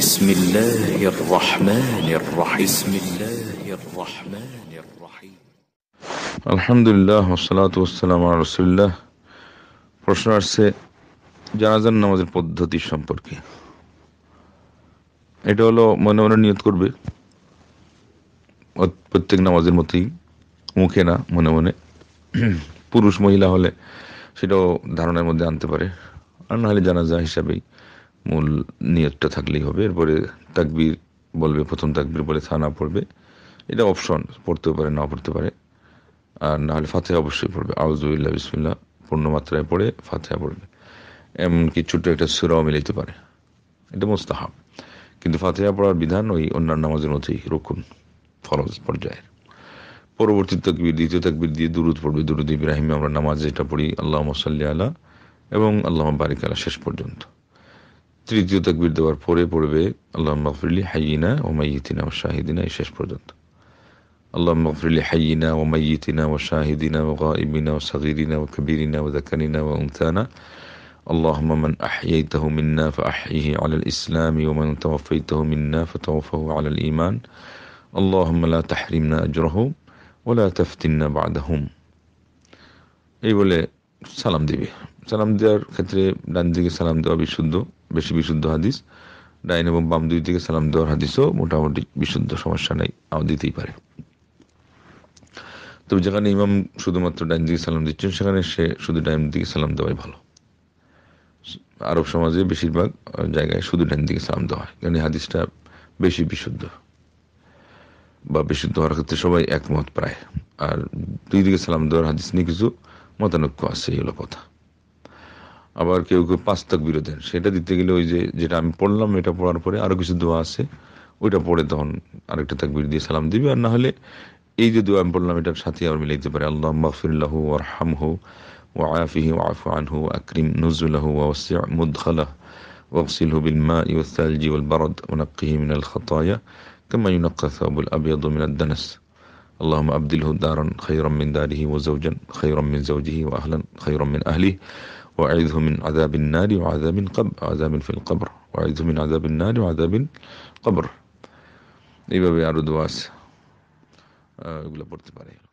بسم الله الرحمن الرحيم بسم الله الرحمن الرحيم الحمد لله والصلاة والسلام على رسول الله প্রশ্ন আসছে জানাজার নামাজের পদ্ধতি সম্পর্কে এটা হলো মনে মনে নিয়ত করবে প্রত্যেক নামাজের মতোই মুখে না মনে মনে পুরুষ মহিলা হলে সেটাও ধারণার মধ্যে আনতে পারে আর নাহলে জানাজা হিসাবেই মূল নিয়তটা থাকলেই হবে এরপরে তাকবির বলবে প্রথম তাকবির বলে থানা পড়বে এটা অপশন পড়তেও পারে না পড়তে পারে আর না হলে অবশ্যই পড়বে আউজুল্লাহ বিসমিল্লা পূর্ণ মাত্রায় পড়ে ফাতেহা পড়বে এমনকি ছোট্ট একটা সুরাও মিলাইতে পারে এটা মোস্তাহাব কিন্তু ফাতেহা পড়ার বিধান ওই অন্যান্য নামাজের মতোই রক্ষণ ফরজ পর্যায়ের পরবর্তী তকবির দ্বিতীয় তকবির দিয়ে দুরুদ পড়বে দুরুদ ইব্রাহিমে আমরা নামাজ যেটা পড়ি আল্লাহ মসাল্লি আলা এবং আল্লাহ বারিক আলা শেষ পর্যন্ত তৃতীয় তাকবির দেওয়ার পরে পড়বে আল্লাহ মাফরিলি হাইনা ও মাইয়িনা ও শাহিদিনা শেষ পর্যন্ত আল্লাহ মাফরিলি হাইনা ও মাইয়িনা ও শাহিদিনা ও ইমিনা ও সাগিরিনা اللهم من أحييته منا فأحيه على الإسلام ومن توفيته منا فتوفه على الإيمان اللهم لا تحرمنا اجره ولا تفتنا بعدهم أي بولي سلام دي بي. سلام دي كتري لان سلام دي بي বেশি বিশুদ্ধ হাদিস ডাইন এবং বাম দুই দিকে সালাম দেওয়ার হাদিসও মোটামুটি বিশুদ্ধ সমস্যা নেই দিতেই পারে তবে যেখানে ইমাম শুধুমাত্র ডাইন দিকে সালাম দিচ্ছেন সেখানে সে শুধু ডাইন দিকে সালাম দেওয়াই ভালো আরব সমাজে বেশিরভাগ জায়গায় শুধু ডাইন দিকে সালাম দেওয়া হয় কারণ হাদিসটা বেশি বিশুদ্ধ বা বিশুদ্ধ হওয়ার ক্ষেত্রে সবাই একমত প্রায় আর দুই দিকে সালাম দেওয়ার হাদিস নিয়ে কিছু মতানৈক্য আছে এগুলো কথা আবার কেউ কেউ পাঁচ তাক বিরোধেন সেটা দিতে গেলে ওই যে যেটা আমি পড়লাম এটা পড়ার পরে আরও কিছু দোয়া আছে ওইটা পড়ে তখন আরেকটা তাকবির দিয়ে সালাম দিবে আর না হলে এই যে দোয়া আমি পড়লাম এটার সাথে আবার মিলে দিতে পারে আল্লাহ মাহফিল্লাহ আর হাম হো ও আয়াফিহি ও আফু আনহু আকরিম নজরুল্লাহ ওয়াসিয়া মুদালাহ واغسله بالماء والثلج والبرد ونقه من الخطايا كما ينقى الثوب الأبيض من الدنس اللهم أبدله دارا خيرا من داره وزوجا خيرا من زوجه وأهلا خيرا من أهله وأعذه من عذاب النار وعذاب قبر عذاب في القبر وأعذه من عذاب النار وعذاب قبر এইভাবে আরও দোয়া আছে এগুলো পড়তে